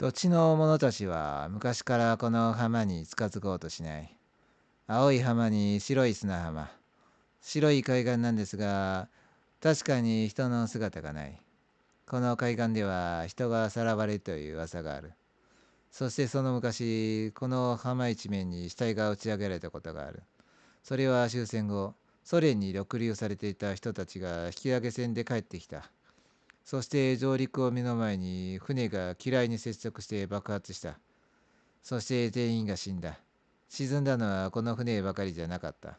土地の者たちは昔からこの浜に近づこうとしない。青い浜に白い砂浜。白い海岸なんですが、確かに人の姿がない。この海岸では人がさらわれるという噂がある。そしてその昔、この浜一面に死体が打ち上げられたことがある。それは終戦後、ソ連に抑留されていた人たちが引き上げ船で帰ってきた。そして上陸を目の前に船が機雷に接触して爆発した。そして全員が死んだ。沈んだのはこの船ばかりじゃなかった。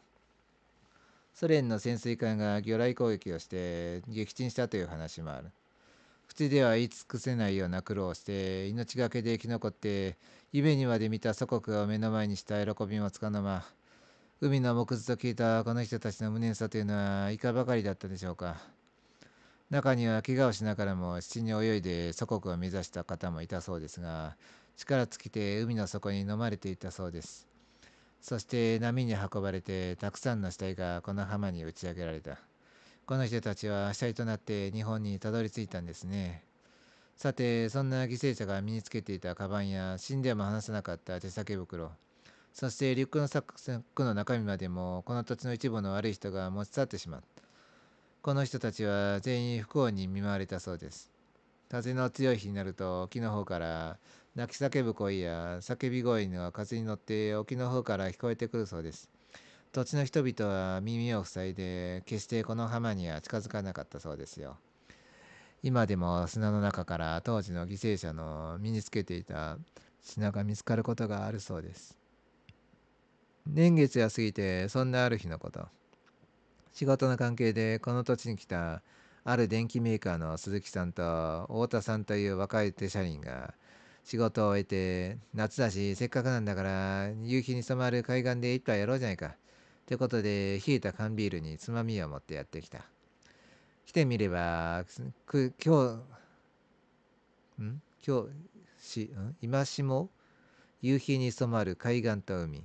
ソ連の潜水艦が魚雷攻撃をして撃沈したという話もある。口では言い尽くせないような苦労をして命がけで生き残って夢にまで見た祖国を目の前にした喜びもつかの間海の木図と聞いたこの人たちの無念さというのはいかばかりだったでしょうか。中には怪我をしながらも七に泳いで祖国を目指した方もいたそうですが力尽きて海の底に飲まれていたそうですそして波に運ばれてたくさんの死体がこの浜に打ち上げられたこの人たちは死体となって日本にたどり着いたんですねさてそんな犠牲者が身につけていたカバンや死んでも離さなかった手提袋そしてリュックのサックの中身までもこの土地の一部の悪い人が持ち去ってしまったこの人たちは全員不幸に見舞われたそうです。風の強い日になると沖の方から泣き叫ぶ声や叫び声が風に乗って沖の方から聞こえてくるそうです。土地の人々は耳を塞いで決してこの浜には近づかなかったそうですよ。今でも砂の中から当時の犠牲者の身につけていた品が見つかることがあるそうです。年月が過ぎてそんなある日のこと。仕事の関係でこの土地に来たある電機メーカーの鈴木さんと太田さんという若い手社員が仕事を終えて夏だしせっかくなんだから夕日に染まる海岸で一杯やろうじゃないか。ってことで冷えた缶ビールにつまみを持ってやってきた。来てみれば今日ん今日し今しも夕日に染まる海岸と海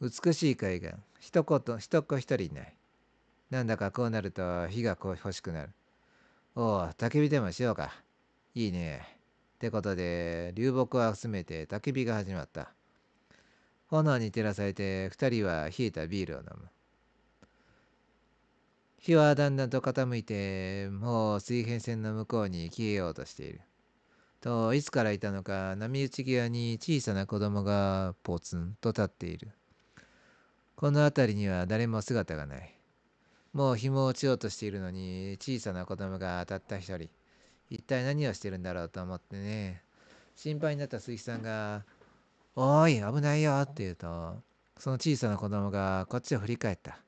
美しい海岸一言一子一人いないなんだかこうなると火が欲しくなるおお焚き火でもしようかいいねってことで流木を集めて焚き火が始まった炎に照らされて2人は冷えたビールを飲む火はだんだんと傾いてもう水平線の向こうに消えようとしているといつからいたのか波打ち際に小さな子供がポツンと立っているこの辺りには誰も姿がない。もう紐を落ちようとしているのに、小さな子供がたった一人。一体何をしてるんだろうと思ってね。心配になった鈴木さんが、おい、危ないよって言うと、その小さな子供がこっちを振り返った。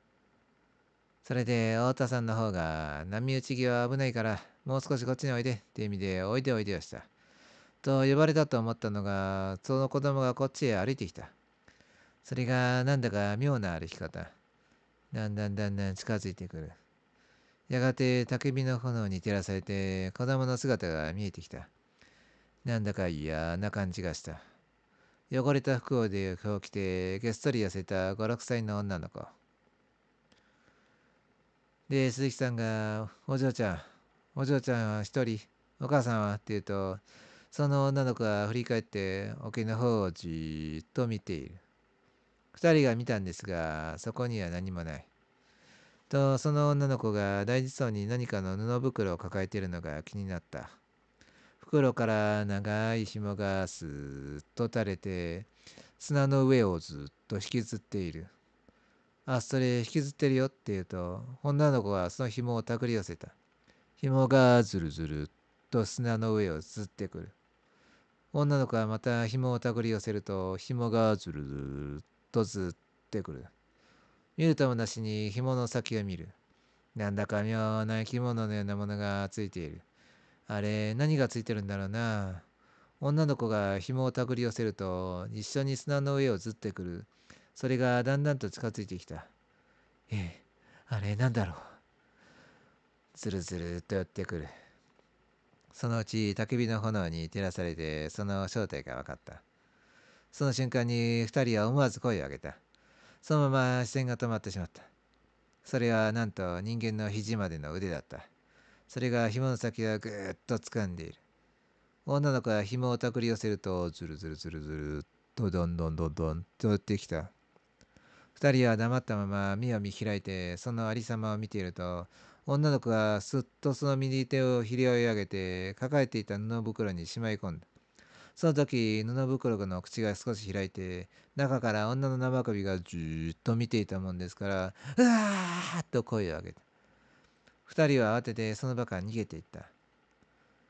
それで、太田さんの方が、波打ち際危ないから、もう少しこっちにおいでって意味で、おいでおいでをした。と呼ばれたと思ったのが、その子供がこっちへ歩いてきた。それがなんだか妙な歩き方。だんだんだんだん近づいてくる。やがて焚き火の炎に照らされて子供の姿が見えてきた。なんだか嫌な感じがした。汚れた服を着てげっそり痩せた5、6歳の女の子。で、鈴木さんが、お嬢ちゃん、お嬢ちゃんは一人、お母さんはって言うと、その女の子は振り返って、桶の方をじーっと見ている。2人が見たんですが、そこには何もない。と、その女の子が大事そうに何かの布袋を抱えているのが気になった。袋から長い紐がスーッと垂れて、砂の上をずっと引きずっている。あ、それ引きずってるよって言うと、女の子はその紐を手繰り寄せた。紐がずるずるっと砂の上をずってくる。女の子はまた紐を手繰り寄せると、紐がずるずるっとずってくる。見るともなしに紐の先を見る。なんだか妙な生き物のようなものがついている。あれ、何がついてるんだろうな。女の子が紐を手繰り寄せると、一緒に砂の上をずってくる。それがだんだんと近づいてきた。ええ、あれなんだろう。ずるずると寄ってくる。そのうち焚き火の炎に照らされて、その正体が分かった。その瞬間に2人は思わず声を上げた。そのまま視線が止まってしまった。それはなんと人間の肘までの腕だった。それが紐の先をぐーっと掴んでいる。女の子は紐をたくり寄せると、ズルズルズルズルとどんどんどんどんとってきた。二人は黙ったまま目を見開いて、そのありさまを見ていると、女の子がすっとその右手をひい上げて、抱えていた布袋にしまい込んだ。その時、布袋の口が少し開いて、中から女の生首がじーっと見ていたもんですから、うわーっと声を上げた。二人は慌ててその場から逃げていった。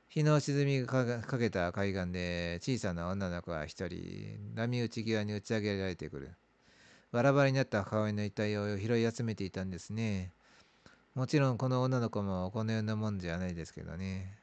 日の沈みがかけた海岸で小さな女の子は一人、波打ち際に打ち上げられてくる。バラバラになった母親の遺体を拾い集めていたんですね。もちろんこの女の子もこのようなもんじゃないですけどね。